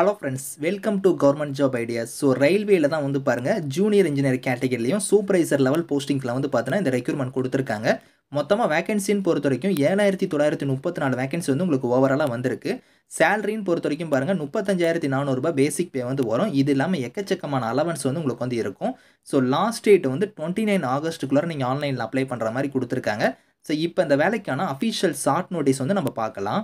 hello friends welcome to government job ideas so ரயில்வேல தான் வந்து பாருங்கள் ஜூனியர் இன்ஜினியர் கேட்டகரிலையும் சூப்பர்வைசர் லெவல் போஸ்டிங்ஸில் வந்து பார்த்தீங்கன்னா இந்த ரெக்யூர்மெண்ட் கொடுத்துருக்காங்க மொத்தமாக வேகன்சின்னு பொறுத்த வரைக்கும் ஏழாயிரத்தி தொள்ளாயிரத்தி முப்பத்தி நாலு வேகன்சி வந்து உங்களுக்கு ஓவராலாக வந்திருக்கு சேலரின்னு பொறுத்த வரைக்கும் பாருங்கள் முப்பத்தஞ்சாயிரத்தி நானூறுரூபா பேசிக் பே வந்து வரும் இது இல்லாமல் எக்கச்சக்கமான அலவன்ஸ் வந்து உங்களுக்கு வந்து இருக்கும் ஸோ லாஸ்ட் டேட் வந்து டுவெண்ட்டி நைன் ஆகஸ்ட்டுக்குள்ளே நீங்கள் ஆன்லைனில் அப்ளை பண்ணுற மாதிரி கொடுத்துருக்காங்க ஸோ இப்போ இந்த வேலைக்கான அஃபிஷியல் ஷார்ட் நோட்டீஸ் வந்து நம்ம பார்க்கலாம்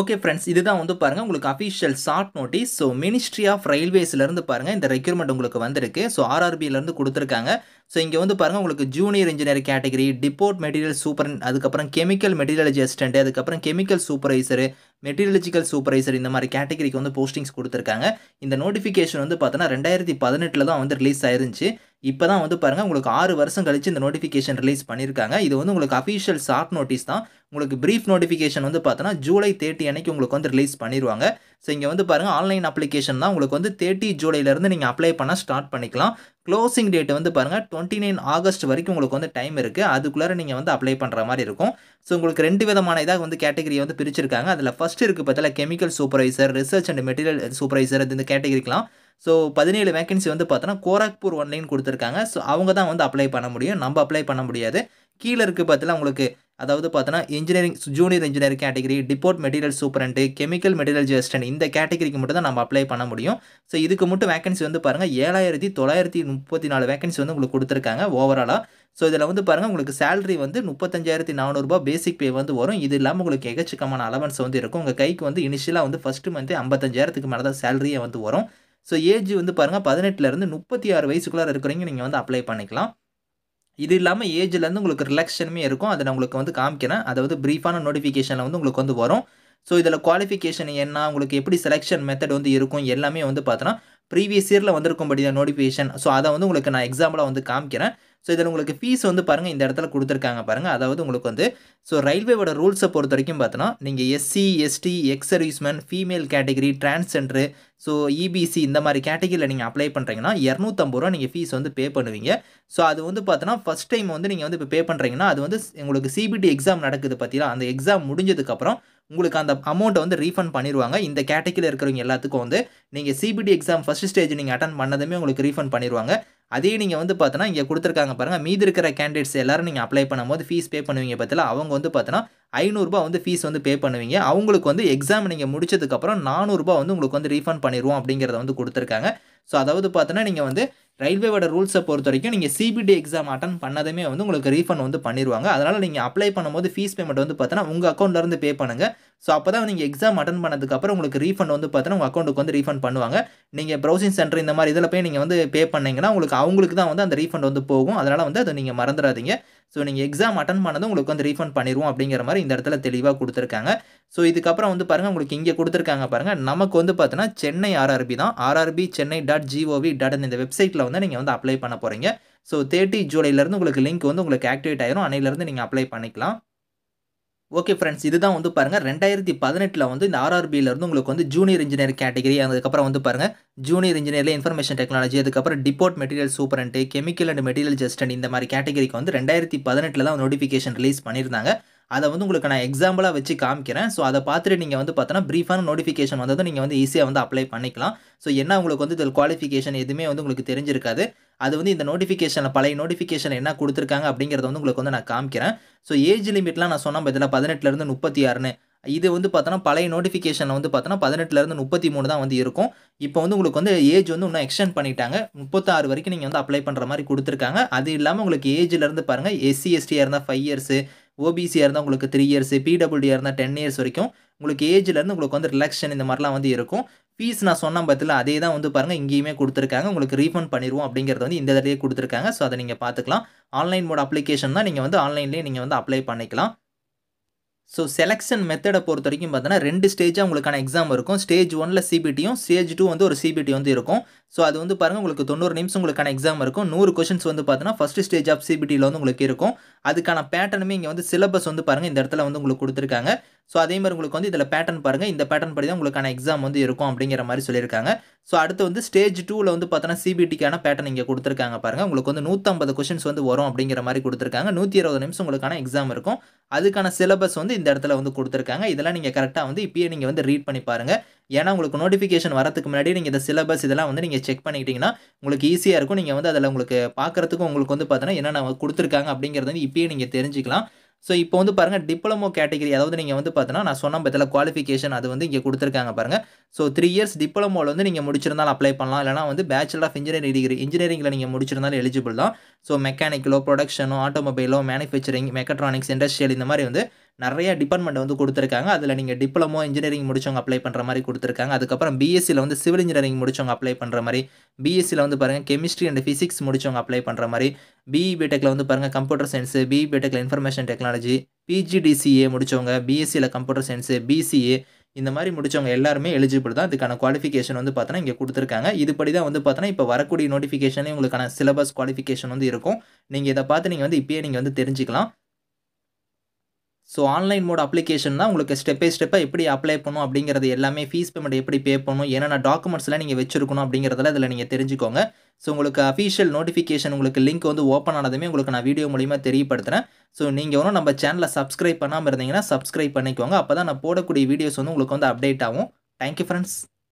ஓகே ஃப்ரெண்ட்ஸ் இதுதான் வந்து பாருங்கள் உங்களுக்கு official short notice so ministry of ரயில்வேஸ்லேருந்து பாருங்கள் இந்த ரெக்யூர்மெண்ட் உங்களுக்கு வந்திருக்கு ஸோ ஆர்ஆர்பியிலேருந்து கொடுத்துருக்காங்க ஸோ இங்கே வந்து பாருங்கள் உங்களுக்கு junior engineer category depot material super அதுக்கப்புறம் கெமிக்கல் மெட்டீரியலஜி அசிஸ்டன்ட் அதுக்கப்புறம் கெமிக்கல் சூப்பர்வைசர் மெட்டீரியலஜிக்கல் சூப்பர்வைசர் இந்த மாதிரி கேட்டகரிக்கு வந்து போஸ்டிங்ஸ் கொடுத்துருக்காங்க இந்த நோட்டிஃபிகேஷன் வந்து பார்த்தோன்னா ரெண்டாயிரத்தி பதினெட்டில் தான் வந்து ரிலீஸ் ஆயிருந்துச்சு இப்போ தான் வந்து பாருங்கள் உங்களுக்கு ஆறு வருஷம் கழிச்சு இந்த நோட்டிஃபிகேஷன் ரிலீஸ் பண்ணியிருக்காங்க இது வந்து உங்களுக்கு அஃபிஷியல் ஷார்ட் நோட்டீஸ் தான் உங்களுக்கு ப்ரீஃப் நோட்டிஃபிகேஷன் வந்து பார்த்தோன்னா ஜூலை தேர்ட்டி அன்னைக்கு உங்களுக்கு வந்து ரிலீஸ் பண்ணிடுவாங்க ஸோ இங்கே வந்து பாருங்கள் ஆன்லைன் அப்ளிகேஷன் தான் உங்களுக்கு வந்து தேர்ட்டி ஜூலையிலேருந்து நீங்கள் அப்ளை பண்ண ஸ்டார்ட் பண்ணிக்கலாம் க்ளோசிங் டேட் வந்து பாருங்கள் டுவெண்ட்டி நைன் ஆகஸ்ட் வரைக்கும் உங்களுக்கு வந்து டைம் இருக்குது அதுக்குள்ளே நீங்கள் வந்து அப்ளை பண்ணுற மாதிரி இருக்கும் ஸோ உங்களுக்கு ரெண்டு விதமான இதாக வந்து கேட்டகரி வந்து பிரிச்சிருக்காங்க அதில் ஃபஸ்ட் இருக்குது பார்த்தீங்களா chemical supervisor research and material supervisor இந்த கேட்டகிரிக்கெலாம் ஸோ பதினேழு வேகன்சி வந்து பார்த்தோன்னா கோராக்பூர் ஒன்லைன் கொடுத்துருக்காங்க ஸோ அவங்க தான் வந்து அப்ளை பண்ண முடியும் நம்ம அப்ளை பண்ண முடியாது கீழே இருக்குது பார்த்தீங்கன்னா உங்களுக்கு அதாவது பார்த்தோன்னா engineering junior engineer category depot material superintendent chemical material assistant இந்த கேட்டகரிக்கு மட்டும் தான் நம்ம அப்ளை பண்ண முடியும் ஸோ இதுக்கு மட்டும் வேகன்சி வந்து பாருங்கள் ஏழாயிரத்தி தொள்ளாயிரத்தி முப்பத்தி நாலு வேகன்சி வந்து உங்களுக்கு கொடுத்துருக்காங்க ஓவராலாக ஸோ இதில் வந்து பாருங்கள் உங்களுக்கு சேலரி வந்து முப்பத்தஞ்சாயிரத்தி நானூறுபா பேசிக் பே வந்து வரும் இது இல்லாமல் உங்களுக்கு எகச்சக்கமான அலவன்ஸ் வந்து இருக்கும் உங்கள் கைக்கு வந்து இனிஷியலாக வந்து ஃபஸ்ட்டு மந்த்து ஐம்பத்தஞ்சாயிரத்துக்கு மேலே தான் சேலரியே வந்து வரும் ஸோ ஏஜ் வந்து பாருங்கள் பதினெட்டுலேருந்து முப்பத்தி ஆறு வயசுக்குள்ளே இருக்கிறவங்க நீங்கள் வந்து அப்ளை பண்ணிக்கலாம் இது இல்லாமல் ஏஜ்லேருந்து உங்களுக்கு ரிலாக்ஷனுமே இருக்கும் அதை நான் உங்களுக்கு வந்து காமிக்கிறேன் அதை வந்து ப்ரீஃபான நோட்டிஃபிகேஷனில் வந்து உங்களுக்கு வந்து வரும் ஸோ இதில் குவாலிஃபிகேஷன் என்ன உங்களுக்கு எப்படி செலெக்ஷன் மெத்தட் வந்து இருக்கும் எல்லாமே வந்து பார்த்தோன்னா ப்ரீவியஸ் இயரில் வந்திருக்கும்படி நோட்டிஃபிகேஷன் ஸோ அதை வந்து உங்களுக்கு நான் எக்ஸாம்பிளாக வந்து காமிக்கிறேன் ஸோ இதில் உங்களுக்கு ஃபீஸ் வந்து பாருங்கள் இந்த இடத்துல கொடுத்துருக்காங்க பாருங்கள் அதாவது உங்களுக்கு வந்து ஸோ ரயில்வேவோட ரூல்ஸை பொறுத்த வரைக்கும் பார்த்தோன்னா நீங்கள் SC ST ex serviceman female category transgender so EBC இந்த மாதிரி கேட்டகிரியில் நீங்கள் அப்ளை பண்ணுறீங்கன்னா இரநூத்தம்பது ரூபா நீங்கள் ஃபீஸ் வந்து பே பண்ணுவீங்க ஸோ அது வந்து பார்த்தோன்னா ஃபஸ்ட் டைம் வந்து நீங்கள் வந்து இப்போ பே பண்ணுறீங்கன்னா அது வந்து உங்களுக்கு சிபிடி எக்ஸாம் நடக்குது பார்த்தீங்களா அந்த எக்ஸாம் முடிஞ்சதுக்கப்புறம் உங்களுக்கு அந்த அமௌண்ட்டை வந்து ரீஃபண்ட் பண்ணிடுவாங்க இந்த கேட்டகிரியில் இருக்கிறவங்க எல்லாத்துக்கும் வந்து நீங்கள் சிபிடி எக்ஸாம் ஃபஸ்ட் ஸ்டேஜ் நீங்கள் அட்டன் பண்ணதுமே உங்களுக்கு ரீஃபண்ட் பண்ணிடுவாங்க அதே நீங்கள் வந்து பார்த்தோன்னா இங்கே கொடுத்துருக்காங்க பாருங்கள் மீதி இருக்கிற கேண்டிடேட்ஸ் எல்லாரும் நீங்கள் அப்ளை பண்ணும்போது ஃபீஸ் பே பண்ணுவீங்க பார்த்தீங்களா அவங்க வந்து பார்த்தோன்னா ஐநூறுரூபா வந்து ஃபீஸ் வந்து பே பண்ணுவீங்க அவங்களுக்கு வந்து எக்ஸாம் நீங்கள் முடிச்சதுக்கப்புறம் நானூறுரூபா வந்து உங்களுக்கு வந்து ரீஃபண்ட் பண்ணிடுவோம் அப்படிங்கிறத வந்து கொடுத்துருக்காங்க ஸோ அதாவது பார்த்தோன்னா நீங்கள் வந்து ரயில்வேவோட ரூல்ஸை பொறுத்த வரைக்கும் நீங்கள் சிபிடி எக்ஸாம் அட்டன் பண்ணதுமே வந்து உங்களுக்கு ரீஃபண்ட் வந்து பண்ணிடுவாங்க அதனால் நீங்கள் அப்ளை பண்ணும்போது ஃபீஸ் பேமெண்ட் வந்து பார்த்தீங்கன்னா உங்கள் அக்கௌண்ட்லேருந்து பே பண்ணுங்கள் ஸோ அப்போ தான் நீங்கள் எக்ஸாம் அட்டன் பண்ணதுக்கப்புறம் உங்களுக்கு ரீஃபண்ட் வந்து பார்த்தீங்கன்னா உங்கள் அக்கௌண்ட்டுக்கு வந்து ரீஃபண்ட் பண்ணுவாங்க நீங்கள் ப்ரௌசிங் சென்டர் இந்த மாதிரி இதில் போய் நீங்கள் வந்து பே பண்ணிங்கன்னா உங்களுக்கு அவங்களுக்கு தான் வந்து அந்த ரீஃபண்ட் வந்து போகும் அதனால் வந்து அதை நீங்கள் மறந்துடாதீங்க ஸோ நீங்கள் எக்ஸாம் அட்டன் பண்ணதும் உங்களுக்கு வந்து ரீஃபண்ட் பண்ணிடுவோம் அப்படிங்கிற மாதிரி இந்த இடத்துல தெளிவாக கொடுத்துருக்காங்க ஸோ இதுக்கப்புறம் வந்து பாருங்கள் உங்களுக்கு இங்கே கொடுத்துருக்காங்க பாருங்கள் நமக்கு வந்து பார்த்தீங்கன்னா சென்னை ஆர்ஆர்பி தான் RRB Chennai dot gov dot இந்த வெப்சைட்டில் வந்து நீங்கள் வந்து அப்ளை பண்ண போகிறீங்க ஸோ தேர்ட்டி ஜூலையிலேருந்து உங்களுக்கு லிங்க் வந்து உங்களுக்கு ஆக்டிவேட் ஆயிரும் அன்னையிலேருந்து நீங்கள் அப்ளை பண்ணிக்கலாம் ஓகே ஃப்ரெண்ட்ஸ் இதுதான் வந்து பாருங்கள் ரெண்டாயிரத்தி பதினெட்டில் வந்து இந்த இருந்து உங்களுக்கு வந்து ஜூனியர் இன்ஜினியர் கேட்டகரி அதுக்கப்புறம் வந்து பாருங்கள் ஜூனியர் இன்ஜினியரில் இன்ஃபர்மேஷன் டெக்னாலஜி அதுக்கப்புறம் depot material superintendent chemical and material assistant இந்த மாதிரி கேட்டகரிக்கு வந்து ரெண்டாயிரத்தி பதினெட்டில் தான் நோட்டிஃபிகேஷன் ரிலீஸ் பண்ணியிருந்தாங்க அதை வந்து உங்களுக்கு நான் எக்ஸாம்பிளாக வச்சு காமிக்கிறேன் ஸோ அதை பார்த்துட்டு நீங்கள் வந்து பார்த்தோன்னா ப்ரீஃபான நோட்டிஃபிகேஷன் வந்ததும் நீங்கள் வந்து ஈஸியாக வந்து அப்ளை பண்ணிக்கலாம் ஸோ என்ன உங்களுக்கு வந்து இதில் குவாலிஃபிகேஷன் எதுவுமே வந்து உங்களுக்கு தெரிஞ்சிருக்காது அது வந்து இந்த நோட்டிஃபிகேஷனில் பழைய நோட்டிஃபிகேஷன் என்ன கொடுத்துருக்காங்க அப்படிங்கிறத வந்து உங்களுக்கு வந்து நான் காமிக்கிறேன் ஸோ ஏஜ் லிமிட்லாம் நான் சொன்ன பதிலாக பதினெட்டுலேருந்து முப்பத்தி ஆறுன்னு இது வந்து பார்த்தோன்னா பழைய நோட்டிஃபிகேஷனில் வந்து பார்த்தோன்னா பதினெட்டுலேருந்து முப்பத்தி மூணு தான் வந்து இருக்கும் இப்போ வந்து உங்களுக்கு வந்து ஏஜ் வந்து இன்னும் எக்ஸ்டெண்ட் பண்ணிட்டாங்க முப்பத்தாறு வரைக்கும் நீங்கள் வந்து அப்ளை பண்ணுற மாதிரி கொடுத்துருக்காங்க அது இல்லாமல் உங்களுக்கு ஏஜ்லேருந்து பாருங்கள் எஸ்சி எஸ்டியாக இருந்தால் ஃபைவ் இயர்ஸு ஓபிசியாக இருந்தால் உங்களுக்கு த்ரீ இயர்ஸ் பிடபிள்யூடியாக இருந்தால் டென் இயர்ஸ் வரைக்கும் உங்களுக்கு ஏஜ்லேருந்து உங்களுக்கு வந்து ரிலாக்ஷன் இந்த மாதிரிலாம் வந்து இருக்கும் ஃபீஸ் நான் சொன்ன பற்றில அதே தான் வந்து பாருங்கள் இங்கேயுமே கொடுத்துருக்காங்க உங்களுக்கு ரீஃபண்ட் பண்ணிடுவோம் அப்படிங்கிறது வந்து இந்த தடையே கொடுத்துருக்காங்க ஸோ அதை நீங்கள் பார்த்துக்கலாம் ஆன்லைன் மோட் அப்ளிகேஷன் தான் நீங்கள் வந்து ஆன்லைன்லேயே நீங்கள் வந்து அப்ளை பண்ணிக்கலாம் ஸோ செலெக்ஷன் மெத்தடை பொறுத்த வரைக்கும் பார்த்தீங்கன்னா ரெண்டு ஸ்டேஜாக உங்களுக்கான எக்ஸாம் இருக்கும் ஸ்டேஜ் ஒனில் சிபிடியும் ஸ்டேஜ் டூ வந்து ஒரு சிபிடி வந்து இருக்கும் ஸோ அது வந்து பாருங்கள் உங்களுக்கு தொண்ணூறு நிமிஷம் உங்களுக்கான எக்ஸாம் இருக்கும் நூறு கொஷின்ஸ் வந்து பார்த்தீங்கன்னா ஃபஸ்ட் ஸ்டேஜ் ஆஃப் சிபிடியில் வந்து உங்களுக்கு இருக்கும் அதுக்கான பேட்டர்னுமே இங்கே வந்து சிலபஸ் வந்து பாருங்கள் இந்த இடத்துல வந்து உங்களுக்கு கொடுத்துருக்காங்க ஸோ அதே மாதிரி உங்களுக்கு வந்து இதில் பேட்டர்ன் பாருங்கள் இந்த பேட்டர்ன் படி தான் உங்களுக்கான எக்ஸாம் வந்து இருக்கும் அப்படிங்கிற மாதிரி சொல்லியிருக்காங்க ஸோ அடுத்து வந்து ஸ்டேஜ் டூவில் வந்து பார்த்தீங்கன்னா சிபிடிக்கான பேட்டர்ன் இங்கே கொடுத்துருக்காங்க பாருங்கள் உங்களுக்கு வந்து நூற்றம்பது கொஷின்ஸ் வந்து வரும் அப்படிங்கிற மாதிரி கொடுத்துருக்காங்க நூற்றி இருபது நிமிஷம் உங்களுக்கான எக்ஸாம் இருக்கும் அதுக்கான சிலபஸ் வந்து இந்த இடத்துல வந்து கொடுத்துருக்காங்க இதெல்லாம் நீங்கள் கரெக்டாக வந்து இப்பயே நீங்கள் வந்து ரீட் பண்ணி பாருங்கள் ஏன்னா உங்களுக்கு நோட்டிஃபிகேஷன் வரதுக்கு முன்னாடி நீங்கள் இந்த சிலபஸ் இதெல்லாம் வந்து நீங்கள் செக் பண்ணிக்கிட்டிங்கன்னா உங்களுக்கு ஈஸியாக இருக்கும் நீங்கள் வந்து அதில் உங்களுக்கு பார்க்குறதுக்கும் உங்களுக்கு வந்து பார்த்தீங்கன்னா என்னென்ன கொடுத்துருக்காங்க அப்படிங்கிறது இப்பயே நீங்கள் தெரிஞ்சுக்கலாம் ஸோ இப்போ வந்து பாருங்கள் டிப்ளமோ கேட்டகரி அதாவது நீங்கள் வந்து பார்த்தீங்கன்னா நான் சொன்ன பத்தில குவாலிஃபிகேஷன் அது வந்து இங்கே கொடுத்துருக்காங்க பாருங்கள் ஸோ த்ரீ இயர்ஸ் டிப்ளமோவில் வந்து நீங்கள் முடிச்சிருந்தாலும் அப்ளை பண்ணலாம் இல்லைனா வந்து பேச்சுலர் ஆஃப் இன்ஜினியரிங் டிகிரி இன்ஜினியரிங்கில் நீங்கள் முடிச்சிருந்தாலும் எலிஜிபிள் தான் ஸோ மெக்கானிக்கலோ ப்ரொடக்ஷனோ ஆட்டோமொபைலோ மேனுஃபேக்சரிங் மெக்கட்ரானிக்ஸ் இண்டஸ்ட்ரியல் இந்த மாதிரி வந்து நிறைய டிபார்ட்மெண்ட் வந்து கொடுத்துருக்காங்க அதில் நீங்கள் டிப்ளமோ இன்ஜினியரிங் முடிச்சவங்க அப்ளை பண்ணுற மாதிரி கொடுத்துருக்காங்க அதுக்கப்புறம் பிஎஸ்சியில் வந்து சிவில் இன்ஜினியரிங் முடிச்சவங்க அப்ளை பண்ணுற மாதிரி பிஎஸ்சியில் வந்து பாருங்கள் கெமிஸ்ட்ரி அண்ட் ஃபிசிக்ஸ் முடிச்சவங்க அப்ளை பண்ணுற மாதிரி பிஇ பிடெக்கில் வந்து பாருங்கள் கம்ப்யூட்டர் சயின்ஸு பிஇ பிடெக்கில் இன்ஃபர்மேஷன் டெக்னாலஜி பிஜிடிசிஏ முடிச்சவங்க பிஎஸ்சியில் கம்ப்யூட்டர் சயின்ஸு பிசிஏ இந்த மாதிரி முடிச்சவங்க எல்லாருமே எலிஜிபிள் தான் இதுக்கான குவாலிஃபிகேஷன் வந்து பார்த்தோன்னா இங்கே கொடுத்துருக்காங்க இதுபடி தான் வந்து பார்த்தோன்னா இப்போ வரக்கூடிய நோட்டிஃபிகேஷனே உங்களுக்கான சிலபஸ் குவாலிஃபிகேஷன் வந்து இருக்கும் நீங்கள் இதை பார்த்து நீங்கள் வந்து இப்போயே நீங்கள் வந்து தெரிஞ்சுக்கலாம் ஸோ ஆன்லைன் மோட் அப்ளிகேஷன் தான் உங்களுக்கு ஸ்டெப் பை ஸ்டெப்பாக எப்படி அப்ளை பண்ணும் அப்படிங்கிறது எல்லாமே ஃபீஸ் பேமெண்ட் எப்படி பே பண்ணணும் என்னென்ன டாக்குமெண்ட்ஸ்லாம் நீங்கள் வச்சிருக்கணும் அப்படிங்கிறதுல இதில் நீங்கள் தெரிஞ்சுக்கோங்க ஸோ உங்களுக்கு அஃபீஷியல் நோட்டிஃபிகேஷன் உங்களுக்கு லிங்க் வந்து ஓப்பன் ஆனதுமே உங்களுக்கு நான் வீடியோ மூலியமாக தெரியப்படுத்துகிறேன் ஸோ நீங்கள் ஒன்றும் நம்ம சேனலை சப்ஸ்கிரைப் பண்ணாமல் இருந்தீங்கன்னா சப்ஸ்கிரைப் பண்ணிக்கோங்க அப்போ தான் நான் போடக்கூடிய வீடியோஸ் வந்து உங்களுக்கு வந்து அப்டேட் ஆகும் தேங்க்யூ ஃப்ரெண்ட்ஸ்